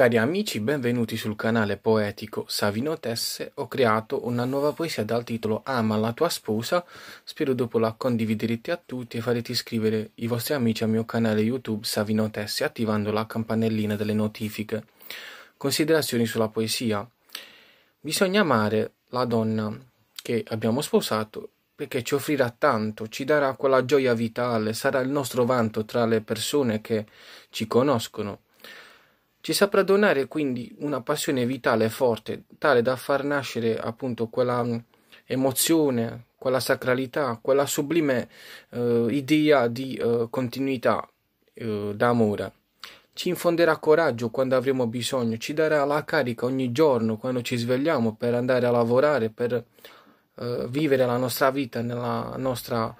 Cari amici, benvenuti sul canale poetico Savino Tesse. Ho creato una nuova poesia dal titolo Ama la tua sposa. Spero dopo la condividerete a tutti e farete iscrivere i vostri amici al mio canale YouTube Savino Tesse attivando la campanellina delle notifiche. Considerazioni sulla poesia. Bisogna amare la donna che abbiamo sposato perché ci offrirà tanto, ci darà quella gioia vitale, sarà il nostro vanto tra le persone che ci conoscono ci saprà donare quindi una passione vitale e forte, tale da far nascere appunto quella mm, emozione, quella sacralità, quella sublime eh, idea di eh, continuità eh, d'amore. Ci infonderà coraggio quando avremo bisogno, ci darà la carica ogni giorno quando ci svegliamo per andare a lavorare, per eh, vivere la nostra vita nella nostra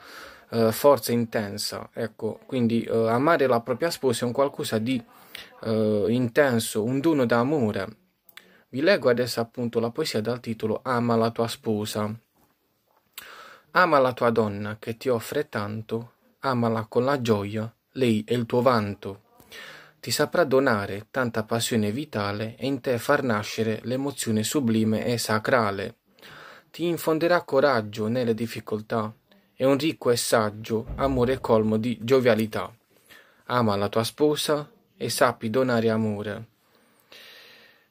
eh, forza intensa. Ecco, quindi eh, amare la propria sposa è un qualcosa di eh, intenso, un dono d'amore. Vi leggo adesso appunto la poesia dal titolo Ama la tua sposa. Ama la tua donna che ti offre tanto, amala con la gioia, lei è il tuo vanto. Ti saprà donare tanta passione vitale e in te far nascere l'emozione sublime e sacrale. Ti infonderà coraggio nelle difficoltà, è un ricco e saggio amore colmo di giovialità. Ama la tua sposa e sappi donare amore.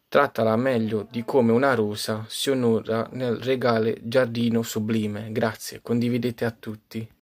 Trattala meglio di come una rosa si onora nel regale giardino sublime. Grazie, condividete a tutti.